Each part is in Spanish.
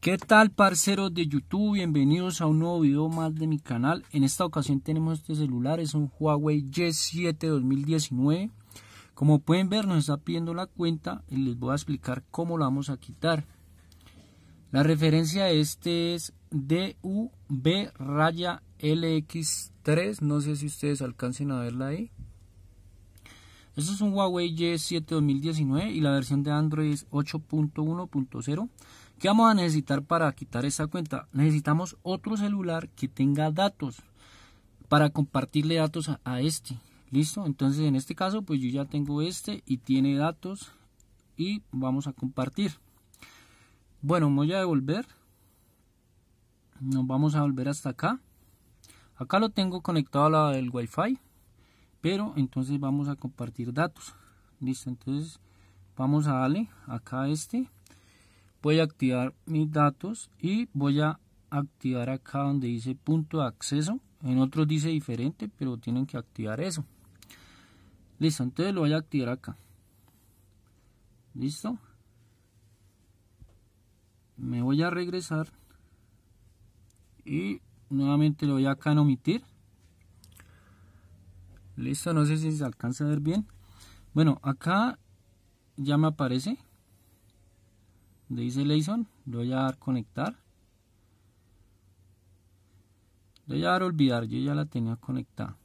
¿Qué tal parceros de YouTube? Bienvenidos a un nuevo video más de mi canal. En esta ocasión tenemos este celular, es un Huawei Y7 2019. Como pueden ver nos está pidiendo la cuenta y les voy a explicar cómo la vamos a quitar. La referencia de este es DUB raya LX3, no sé si ustedes alcancen a verla ahí. Este es un Huawei Y7 2019 y la versión de Android es 8.1.0. ¿Qué vamos a necesitar para quitar esa cuenta? Necesitamos otro celular que tenga datos para compartirle datos a, este. ¿Listo? Entonces en este caso pues yo ya tengo este y tiene datos y vamos a compartir. Bueno, voy a devolver. Nos vamos a volver hasta acá. Acá lo tengo conectado al la Wi-Fi. Pero entonces vamos a compartir datos. Listo, entonces vamos a darle acá a este voy a activar mis datos y voy a activar acá donde dice punto de acceso en otros dice diferente pero tienen que activar eso listo entonces lo voy a activar acá listo me voy a regresar y nuevamente lo voy acá en omitir listo no sé si se alcanza a ver bien bueno acá ya me aparece de dice Layson. le voy a dar conectar. Le voy a dar olvidar, yo ya la tenía conectada.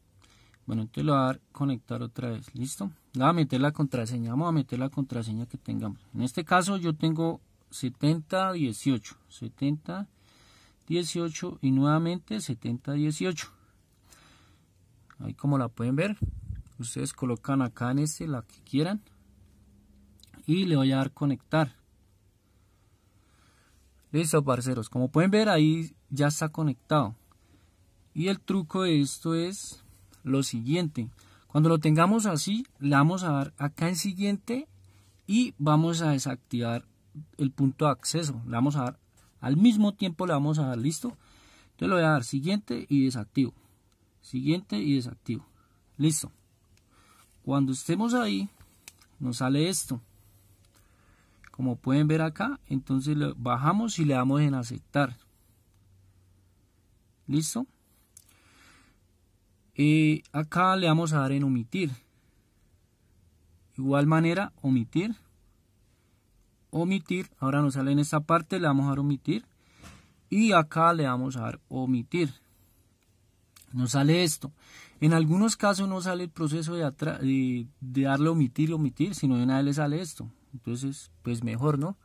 Bueno, entonces le voy a dar conectar otra vez, listo. Le voy a meter la contraseña, vamos a meter la contraseña que tengamos. En este caso yo tengo 7018, 7018. y nuevamente 7018. Ahí como la pueden ver, ustedes colocan acá en este la que quieran y le voy a dar conectar. Listo, parceros. Como pueden ver, ahí ya está conectado. Y el truco de esto es lo siguiente. Cuando lo tengamos así, le vamos a dar acá en siguiente y vamos a desactivar el punto de acceso. Le vamos a dar al mismo tiempo, le vamos a dar listo. Entonces le voy a dar siguiente y desactivo. Siguiente y desactivo. Listo. Cuando estemos ahí, nos sale esto como pueden ver acá entonces lo bajamos y le damos en aceptar listo Y eh, acá le vamos a dar en omitir igual manera omitir omitir ahora nos sale en esta parte le vamos a dar omitir y acá le vamos a dar omitir nos sale esto en algunos casos no sale el proceso de, de, darle omitir omitir sino de nadie le sale esto entonces, pues mejor, ¿no?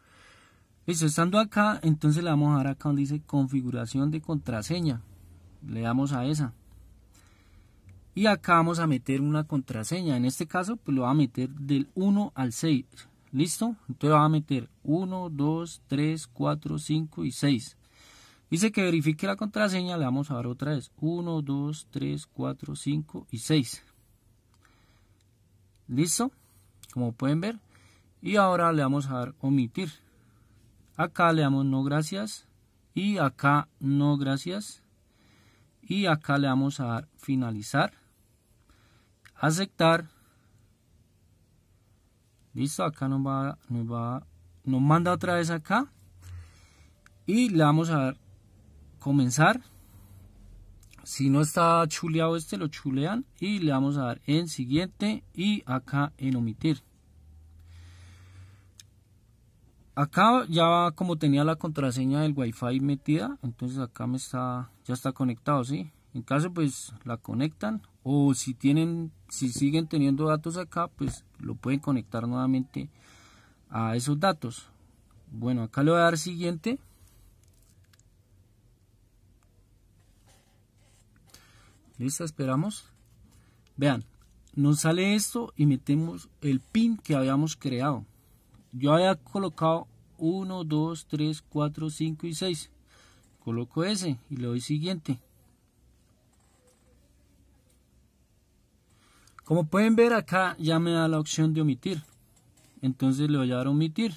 Listo, estando acá, entonces le vamos a dar acá donde dice configuración de contraseña. Le damos a esa. Y acá vamos a meter una contraseña. En este caso, pues lo va a meter del 1 al 6. ¿Listo? Entonces va a meter 1, 2, 3, 4, 5 y 6. Dice que verifique la contraseña, le vamos a dar otra vez. 1, 2, 3, 4, 5 y 6. ¿Listo? Como pueden ver, y ahora le vamos a dar omitir. Acá le damos no gracias. Y acá no gracias. Y acá le vamos a dar finalizar. Aceptar. Listo, acá nos va, nos nos manda otra vez acá. Y le vamos a dar comenzar. Si no está chuleado este, lo chulean. Y le vamos a dar en siguiente y acá en omitir acá ya como tenía la contraseña del wifi metida entonces acá me está ya está conectado sí en caso pues la conectan o si tienen si siguen teniendo datos acá pues lo pueden conectar nuevamente a esos datos bueno acá le voy a dar siguiente listo esperamos vean nos sale esto y metemos el pin que habíamos creado yo había colocado 1, 2, 3, 4, 5 y 6. Coloco ese y le doy siguiente. Como pueden ver acá ya me da la opción de omitir. Entonces le voy a dar omitir.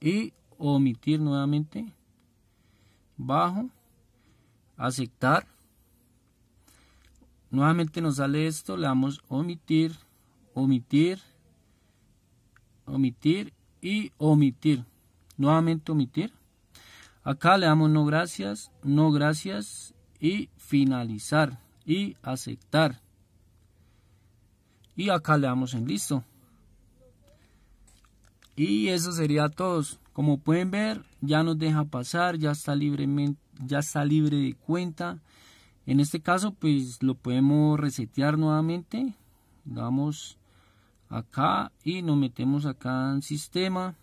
Y omitir nuevamente. Bajo. Aceptar. Nuevamente nos sale esto. Le damos omitir. Omitir omitir y omitir. Nuevamente omitir. Acá le damos no gracias, no gracias y finalizar y aceptar. Y acá le damos en listo. Y eso sería todo. Como pueden ver, ya nos deja pasar, ya está libremente, ya está libre de cuenta. En este caso, pues lo podemos resetear nuevamente. Damos acá y nos metemos acá en sistema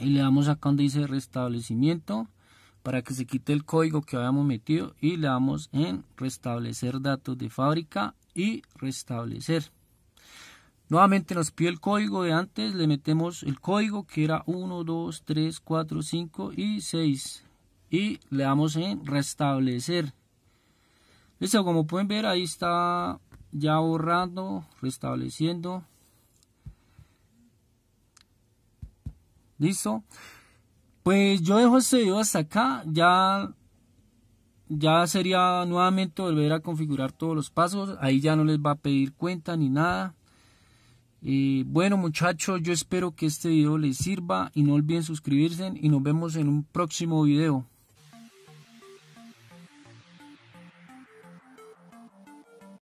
y le damos acá donde dice restablecimiento para que se quite el código que habíamos metido y le damos en restablecer datos de fábrica y restablecer nuevamente nos pide el código de antes le metemos el código que era 1 2 3 4 5 y 6 y le damos en restablecer listo como pueden ver ahí está ya borrando restableciendo Listo. Pues yo dejo este video hasta acá. Ya, ya sería nuevamente volver a configurar todos los pasos. Ahí ya no les va a pedir cuenta ni nada. Y bueno muchachos, yo espero que este video les sirva y no olviden suscribirse y nos vemos en un próximo video.